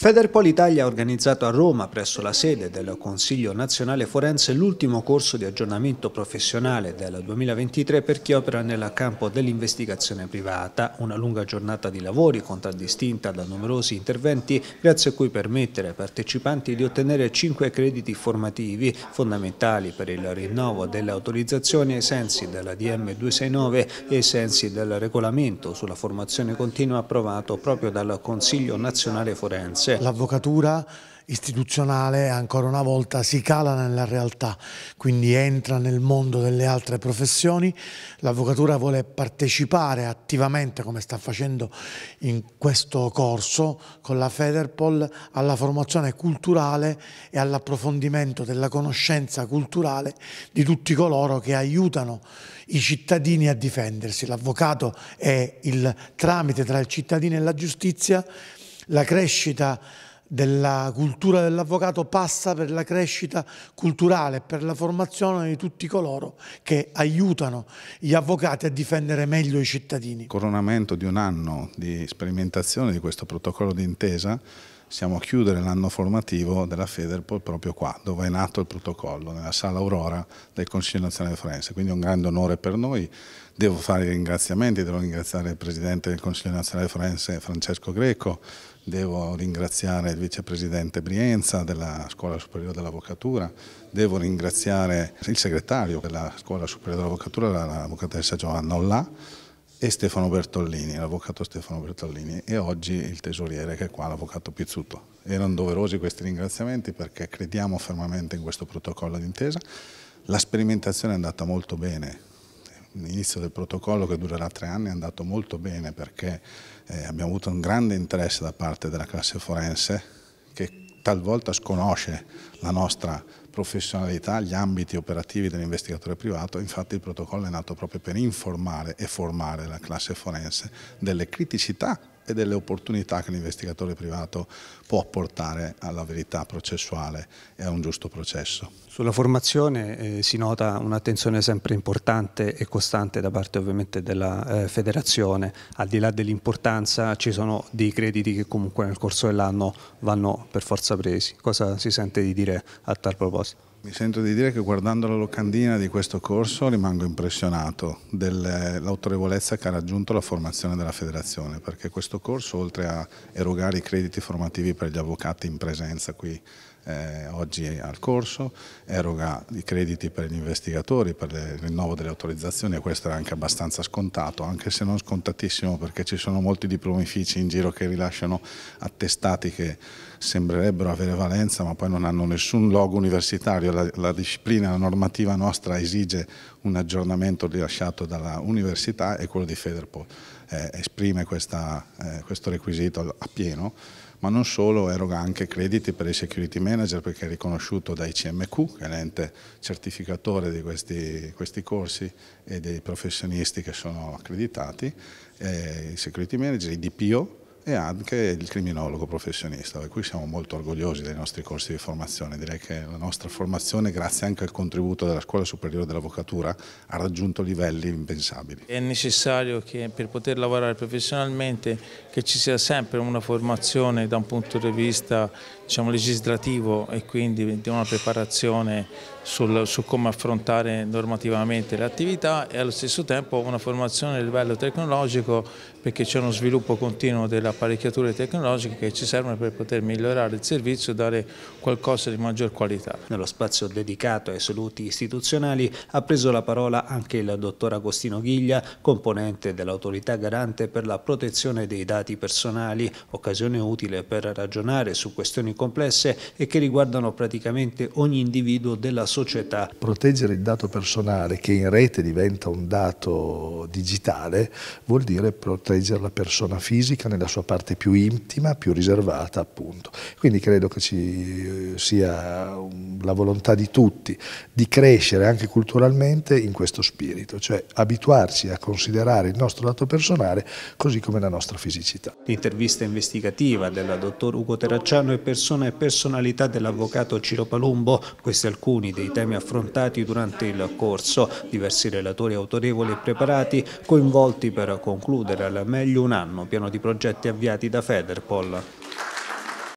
Federpol Italia ha organizzato a Roma, presso la sede del Consiglio nazionale forense, l'ultimo corso di aggiornamento professionale del 2023 per chi opera nel campo dell'investigazione privata, una lunga giornata di lavori contraddistinta da numerosi interventi, grazie a cui permettere ai partecipanti di ottenere cinque crediti formativi fondamentali per il rinnovo delle autorizzazioni ai sensi della DM 269 e ai sensi del regolamento sulla formazione continua approvato proprio dal Consiglio nazionale forense classe. L'avvocatura istituzionale ancora una volta si cala nella realtà, quindi entra nel mondo delle altre professioni, l'avvocatura vuole partecipare attivamente come sta facendo in questo corso con la Federpol alla formazione culturale e all'approfondimento della conoscenza culturale di tutti coloro che aiutano i cittadini a difendersi. L'avvocato è il tramite tra il cittadino e la giustizia la crescita della cultura dell'avvocato passa per la crescita culturale, per la formazione di tutti coloro che aiutano gli avvocati a difendere meglio i cittadini. Coronamento di un anno di sperimentazione di questo protocollo d'intesa siamo a chiudere l'anno formativo della Federpol proprio qua, dove è nato il protocollo, nella Sala Aurora del Consiglio Nazionale Forense, quindi è un grande onore per noi, devo fare i ringraziamenti, devo ringraziare il Presidente del Consiglio Nazionale Forense Francesco Greco, devo ringraziare il Vicepresidente Brienza della Scuola Superiore dell'Avvocatura, devo ringraziare il Segretario della Scuola Superiore dell'Avvocatura, l'Avvocatessa Giovanna Ollà, e Stefano Bertollini, l'avvocato Stefano Bertollini e oggi il tesoriere che è qua, l'avvocato Pizzuto. Erano doverosi questi ringraziamenti perché crediamo fermamente in questo protocollo d'intesa. La sperimentazione è andata molto bene, l'inizio del protocollo che durerà tre anni è andato molto bene perché eh, abbiamo avuto un grande interesse da parte della classe forense talvolta sconosce la nostra professionalità, gli ambiti operativi dell'investigatore privato, infatti il protocollo è nato proprio per informare e formare la classe forense delle criticità e delle opportunità che l'investigatore privato può portare alla verità processuale e a un giusto processo. Sulla formazione eh, si nota un'attenzione sempre importante e costante da parte ovviamente della eh, federazione, al di là dell'importanza ci sono dei crediti che comunque nel corso dell'anno vanno per forza presi, cosa si sente di dire a tal proposito? Mi sento di dire che guardando la locandina di questo corso rimango impressionato dell'autorevolezza che ha raggiunto la formazione della federazione, perché questo corso oltre a erogare i crediti formativi per gli avvocati in presenza qui eh, oggi al corso, eroga i crediti per gli investigatori, per il rinnovo delle autorizzazioni e questo è anche abbastanza scontato, anche se non scontatissimo perché ci sono molti diplomifici in giro che rilasciano attestati che sembrerebbero avere valenza ma poi non hanno nessun logo universitario, la, la disciplina, la normativa nostra esige un aggiornamento rilasciato dalla università e quello di Federpo eh, esprime questa, eh, questo requisito a pieno, ma non solo, eroga anche crediti per i security manager perché è riconosciuto dai CMQ, che è l'ente certificatore di questi, questi, corsi e dei professionisti che sono accreditati, eh, i security manager, i DPO, e anche il criminologo professionista, per cui siamo molto orgogliosi dei nostri corsi di formazione. Direi che la nostra formazione, grazie anche al contributo della Scuola Superiore dell'Avvocatura, ha raggiunto livelli impensabili. È necessario che per poter lavorare professionalmente che ci sia sempre una formazione da un punto di vista diciamo, legislativo e quindi di una preparazione sul, su come affrontare normativamente le attività e allo stesso tempo una formazione a livello tecnologico perché c'è uno sviluppo continuo della apparecchiature tecnologiche che ci servono per poter migliorare il servizio e dare qualcosa di maggior qualità. Nello spazio dedicato ai saluti istituzionali ha preso la parola anche il dottor Agostino Ghiglia, componente dell'autorità garante per la protezione dei dati personali, occasione utile per ragionare su questioni complesse e che riguardano praticamente ogni individuo della società. Proteggere il dato personale che in rete diventa un dato digitale vuol dire proteggere la persona fisica nella sua parte più intima, più riservata appunto. Quindi credo che ci eh, sia la volontà di tutti di crescere anche culturalmente in questo spirito, cioè abituarci a considerare il nostro lato personale così come la nostra fisicità. L'intervista investigativa della dottor Ugo Terracciano e persona e personalità dell'avvocato Ciro Palumbo, questi alcuni dei temi affrontati durante il corso, diversi relatori autorevoli e preparati coinvolti per concludere al meglio un anno piano di progetti avvenuti avviati da Federpol